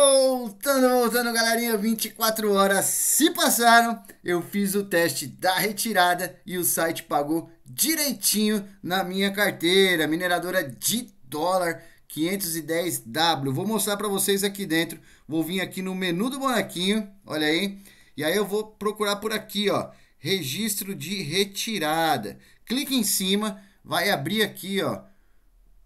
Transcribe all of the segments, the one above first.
Voltando, voltando, galerinha, 24 horas se passaram, eu fiz o teste da retirada e o site pagou direitinho na minha carteira, mineradora de dólar 510W. Vou mostrar para vocês aqui dentro, vou vir aqui no menu do bonequinho, olha aí, e aí eu vou procurar por aqui, ó, registro de retirada. Clique em cima, vai abrir aqui, ó,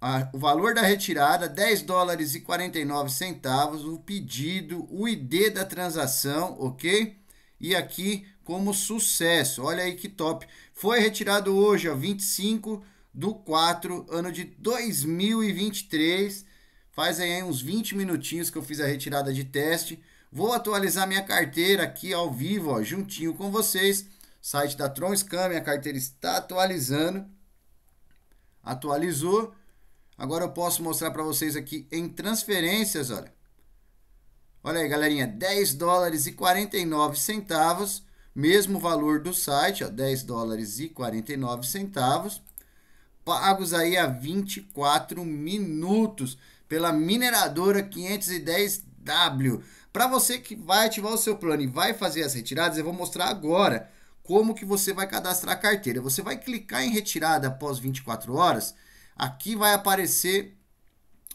a, o valor da retirada, 10 dólares e 49 centavos, o pedido, o ID da transação, ok? E aqui como sucesso, olha aí que top. Foi retirado hoje, ó, 25 do 4, ano de 2023. Faz aí uns 20 minutinhos que eu fiz a retirada de teste. Vou atualizar minha carteira aqui ao vivo, ó, juntinho com vocês. Site da Tron Scam minha carteira está atualizando. Atualizou. Agora eu posso mostrar para vocês aqui em transferências, olha. Olha aí, galerinha, 10 dólares e 49 centavos, mesmo valor do site, ó, 10 dólares e 49 centavos, pagos aí a 24 minutos pela mineradora 510W. Para você que vai ativar o seu plano e vai fazer as retiradas, eu vou mostrar agora como que você vai cadastrar a carteira. Você vai clicar em retirada após 24 horas Aqui vai aparecer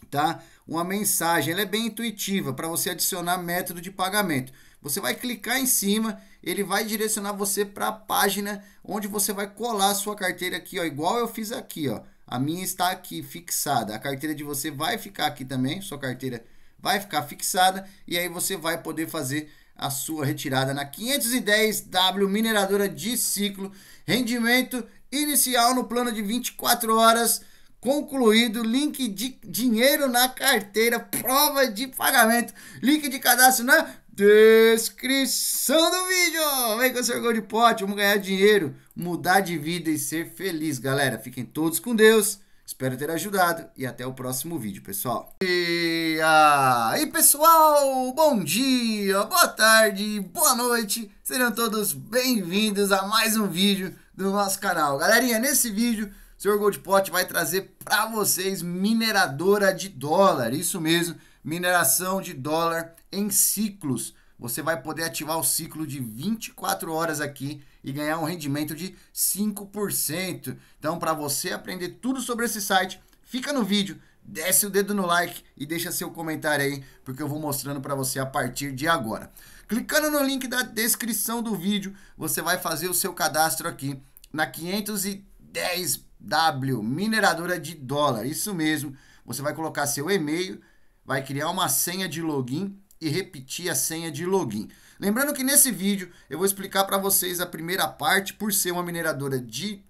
tá? uma mensagem, ela é bem intuitiva para você adicionar método de pagamento. Você vai clicar em cima, ele vai direcionar você para a página onde você vai colar a sua carteira aqui, ó, igual eu fiz aqui, ó. A minha está aqui fixada. A carteira de você vai ficar aqui também, sua carteira vai ficar fixada e aí você vai poder fazer a sua retirada na 510W mineradora de ciclo, rendimento inicial no plano de 24 horas concluído, link de dinheiro na carteira, prova de pagamento, link de cadastro na descrição do vídeo. Vem com o seu gol de pote, vamos ganhar dinheiro, mudar de vida e ser feliz, galera. Fiquem todos com Deus. Espero ter ajudado e até o próximo vídeo, pessoal. E aí, pessoal, bom dia, boa tarde, boa noite. Sejam todos bem-vindos a mais um vídeo do nosso canal. Galerinha, nesse vídeo Senhor Goldpot vai trazer para vocês mineradora de dólar, isso mesmo, mineração de dólar em ciclos. Você vai poder ativar o ciclo de 24 horas aqui e ganhar um rendimento de 5%. Então, para você aprender tudo sobre esse site, fica no vídeo, desce o dedo no like e deixa seu comentário aí, porque eu vou mostrando para você a partir de agora. Clicando no link da descrição do vídeo, você vai fazer o seu cadastro aqui na 510 W, mineradora de dólar. Isso mesmo. Você vai colocar seu e-mail, vai criar uma senha de login e repetir a senha de login. Lembrando que nesse vídeo eu vou explicar para vocês a primeira parte, por ser uma mineradora de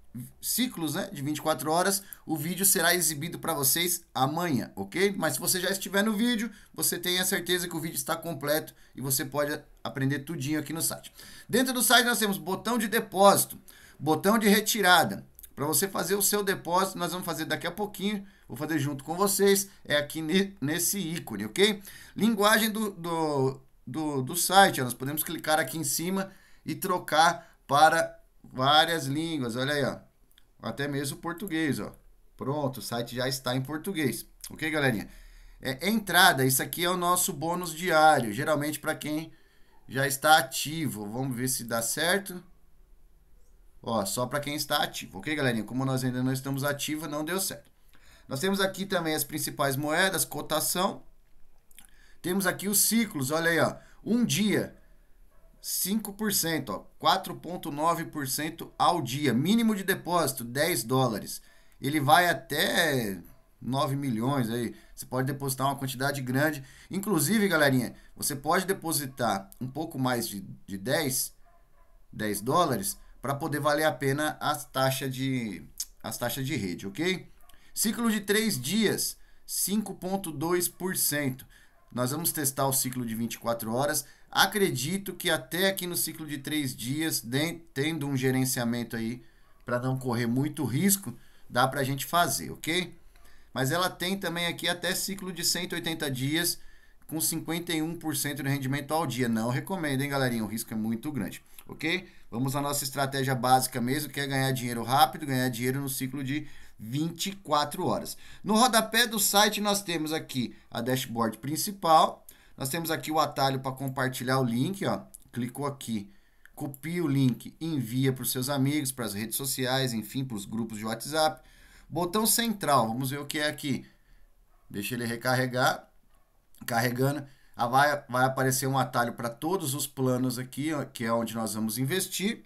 ciclos né, de 24 horas, o vídeo será exibido para vocês amanhã, ok? Mas se você já estiver no vídeo, você tem a certeza que o vídeo está completo e você pode aprender tudinho aqui no site. Dentro do site nós temos botão de depósito, botão de retirada, para você fazer o seu depósito, nós vamos fazer daqui a pouquinho, vou fazer junto com vocês, é aqui ne, nesse ícone, ok? Linguagem do, do, do, do site, ó, nós podemos clicar aqui em cima e trocar para várias línguas, olha aí, ó. até mesmo português, ó. pronto, o site já está em português, ok galerinha? É, é entrada, isso aqui é o nosso bônus diário, geralmente para quem já está ativo, vamos ver se dá certo, Ó, só para quem está ativo, ok, galerinha? Como nós ainda não estamos ativos, não deu certo. Nós temos aqui também as principais moedas, cotação. Temos aqui os ciclos, olha aí, ó. Um dia, 5%, ó. 4,9% ao dia. Mínimo de depósito, 10 dólares. Ele vai até 9 milhões aí. Você pode depositar uma quantidade grande. Inclusive, galerinha, você pode depositar um pouco mais de, de 10, 10 dólares para poder valer a pena as taxas de, as taxas de rede, ok? Ciclo de 3 dias, 5,2%. Nós vamos testar o ciclo de 24 horas. Acredito que até aqui no ciclo de 3 dias, tendo um gerenciamento aí para não correr muito risco, dá para a gente fazer, ok? Mas ela tem também aqui até ciclo de 180 dias, com 51% de rendimento ao dia. Não recomendo, hein, galerinha? O risco é muito grande ok? Vamos à nossa estratégia básica mesmo, que é ganhar dinheiro rápido, ganhar dinheiro no ciclo de 24 horas. No rodapé do site nós temos aqui a dashboard principal, nós temos aqui o atalho para compartilhar o link, ó. Clicou aqui, copia o link, envia para os seus amigos, para as redes sociais, enfim, para os grupos de WhatsApp. Botão central, vamos ver o que é aqui. Deixa ele recarregar, carregando vai, vai aparecer um atalho para todos os planos aqui, que é onde nós vamos investir.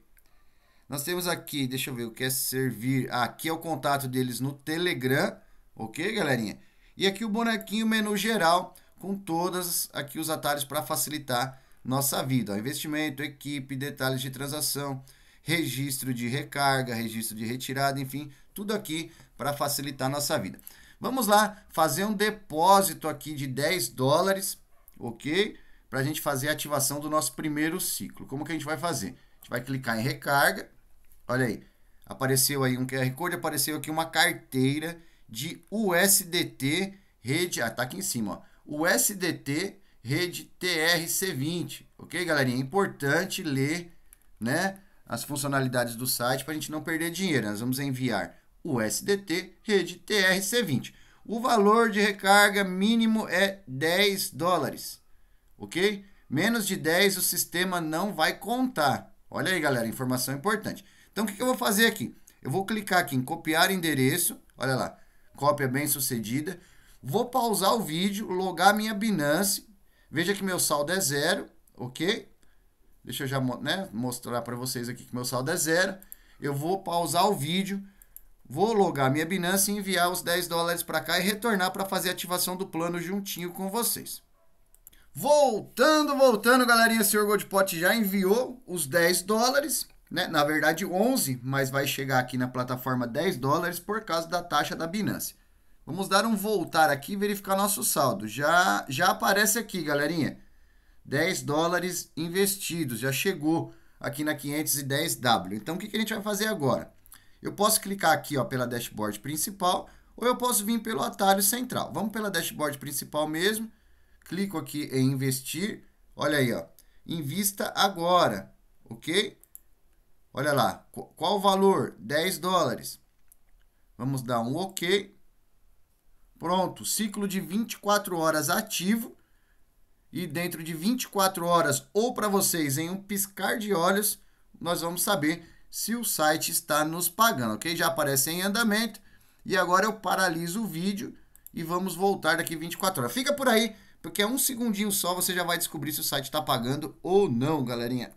Nós temos aqui, deixa eu ver o que é servir. Ah, aqui é o contato deles no Telegram, ok, galerinha? E aqui o bonequinho menu geral, com todas aqui os atalhos para facilitar nossa vida. Ó, investimento, equipe, detalhes de transação, registro de recarga, registro de retirada, enfim, tudo aqui para facilitar nossa vida. Vamos lá fazer um depósito aqui de 10 dólares ok? Para a gente fazer a ativação do nosso primeiro ciclo. Como que a gente vai fazer? A gente vai clicar em recarga, olha aí, apareceu aí um QR Code, apareceu aqui uma carteira de USDT rede, ah, tá aqui em cima, ó, USDT rede TRC20, ok, galerinha? É importante ler, né, as funcionalidades do site para a gente não perder dinheiro. Nós vamos enviar USDT rede TRC20. O valor de recarga mínimo é 10 dólares, ok? Menos de 10 o sistema não vai contar. Olha aí, galera, informação importante. Então, o que, eu vou fazer aqui? Eu vou clicar aqui em copiar endereço, olha lá, cópia bem sucedida. Vou pausar o vídeo, logar minha Binance. Veja que meu saldo é zero, ok? Deixa eu já né, mostrar para vocês aqui que meu saldo é zero. Eu vou pausar o vídeo Vou logar minha Binance e enviar os 10 dólares para cá e retornar para fazer a ativação do plano juntinho com vocês. Voltando, voltando, galerinha, o senhor Goldpot já enviou os 10 dólares, né? Na verdade 11, mas vai chegar aqui na plataforma 10 dólares por causa da taxa da Binance. Vamos dar um voltar aqui e verificar nosso saldo. Já já aparece aqui, galerinha. 10 dólares investidos, já chegou aqui na 510W. Então o que, que a gente vai fazer agora? Eu posso clicar aqui ó, pela dashboard principal ou eu posso vir pelo atalho central. Vamos pela dashboard principal mesmo. Clico aqui em investir. Olha aí, ó. Invista agora, ok? Olha lá, qual o valor? 10 dólares. Vamos dar um OK. Pronto, ciclo de 24 horas ativo. E dentro de 24 horas, ou para vocês em um piscar de olhos, nós vamos saber se o site está nos pagando, ok? Já aparece em andamento e agora eu paraliso o vídeo e vamos voltar daqui 24 horas. Fica por aí, porque é um segundinho só, você já vai descobrir se o site está pagando ou não, galerinha.